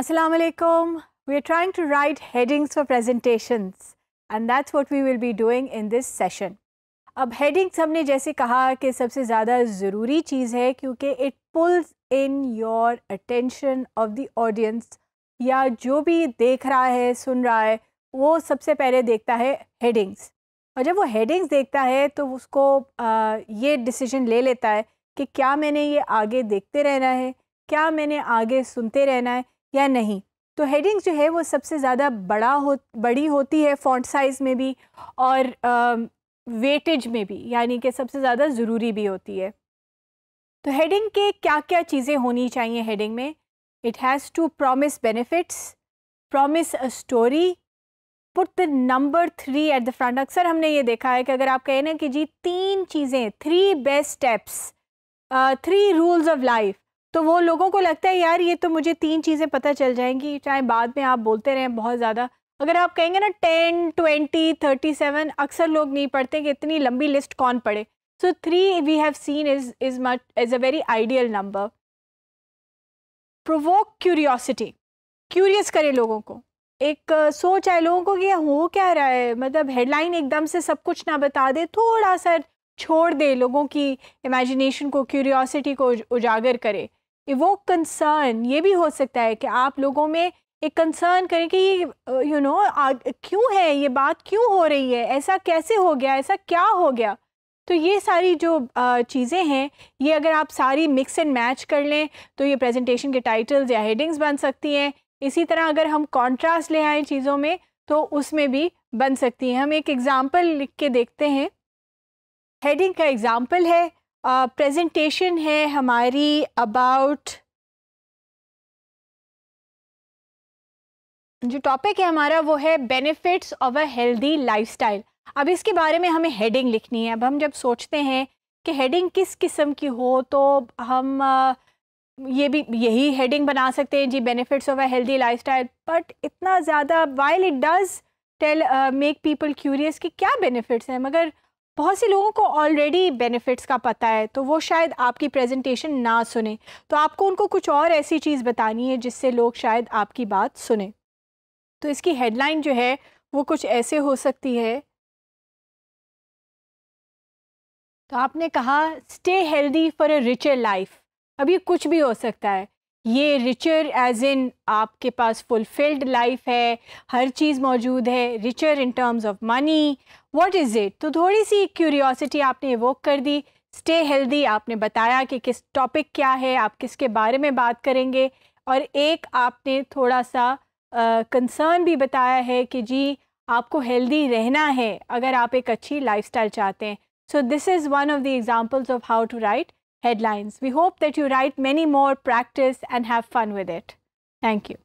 Assalamu alaikum. we are trying to write headings for presentations and that's what we will be doing in this session. अब headings हमने जैसे कहा कि सबसे ज़्यादा ज़रूरी चीज़ है क्योंकि it pulls in your attention of the audience ya jo bhi dekh raha hai sun raha hai wo sabse pehle dekhta hai headings aur jab wo headings dekhta hai to usko ye decision le leta hai ki kya maine ye aage dekhte rehna hai kya maine aage sunte rehna hai या नहीं तो headings जो है वो सबसे ज़्यादा बड़ा हो बड़ी होती है फॉन्ट साइज़ में भी और वेटेज में भी यानी कि सबसे ज़्यादा ज़रूरी भी होती है तो हेडिंग के क्या क्या चीज़ें होनी चाहिए हेडिंग में it has to promise benefits promise a story put the number three at the front अक्सर हमने ये देखा है कि अगर आप कहें ना कि जी तीन चीज़ें three best steps three rules of life तो वो लोगों को लगता है यार ये तो मुझे तीन चीज़ें पता चल जाएंगी चाहे बाद में आप बोलते रहें बहुत ज़्यादा अगर आप कहेंगे ना टेन ट्वेंटी थर्टी सेवन अक्सर लोग नहीं पढ़ते कि इतनी लंबी लिस्ट कौन पढ़े so three we have seen is is much is a very ideal number provoke curiosity curious करें लोगों को एक सोच आए लोगों को कि हो क्या रहा है मतलब हेडलाइन एकदम से सब कुछ ना बता दे थोड़ा सा छोड़ दे लोगों की इमेजिनेशन को क्यूरियोसिटी को उजागर करे इवोक कंसर्न ये भी हो सकता है कि आप लोगों में एक कंसर्न करें कि ये यू नो क्यों है ये बात क्यों हो रही है ऐसा कैसे हो गया ऐसा क्या हो गया तो ये सारी जो चीज़ें हैं ये अगर आप सारी मिक्स एंड मैच कर लें तो ये प्रेजेंटेशन के टाइटल्स या हेडिंग्स बन सकती हैं इसी तरह अगर हम कॉन्ट्रास्ट ले आए चीज़ों में तो उसमें भी बन सकती हैं हम एक एग्ज़ाम्पल लिख के देखते हैं हेडिंग का एग्ज़ाम्पल है प्रेजेंटेशन uh, है हमारी अबाउट जो टॉपिक है हमारा वो है benefits of a healthy lifestyle अब इसके बारे में हमें हेडिंग लिखनी है अब हम जब सोचते हैं कि हेडिंग किस किस्म की हो तो हम uh, ये भी यही हेडिंग बना सकते हैं जी benefits of a healthy lifestyle but इतना ज़्यादा while it does tell make people curious कि क्या बेनिफिट्स हैं मगर बहुत से लोगों को ऑलरेडी बेनिफिट्स का पता है तो वो शायद आपकी प्रेजेंटेशन ना सुने तो आपको उनको कुछ और ऐसी चीज़ बतानी है जिससे लोग शायद आपकी बात सुने तो इसकी हेडलाइन जो है वो कुछ ऐसे हो सकती है तो आपने कहा stay healthy for a richer life अब ये कुछ भी हो सकता है ये रिचर एज इन आपके पास फुलफिल्ड लाइफ है हर चीज़ मौजूद है richer in terms of money what is it तो थोड़ी सी क्यूरियोसिटी आपने वोक कर दी स्टे हेल्दी आपने बताया कि किस टॉपिक क्या है आप किसके बारे में बात करेंगे और एक आपने थोड़ा सा कंसर्न भी बताया है कि जी आपको हेल्दी रहना है अगर आप एक अच्छी लाइफस्टाइल चाहते हैं so this is one of the examples of how to write headlines. We hope that you write many more, practice and have fun with it. Thank you.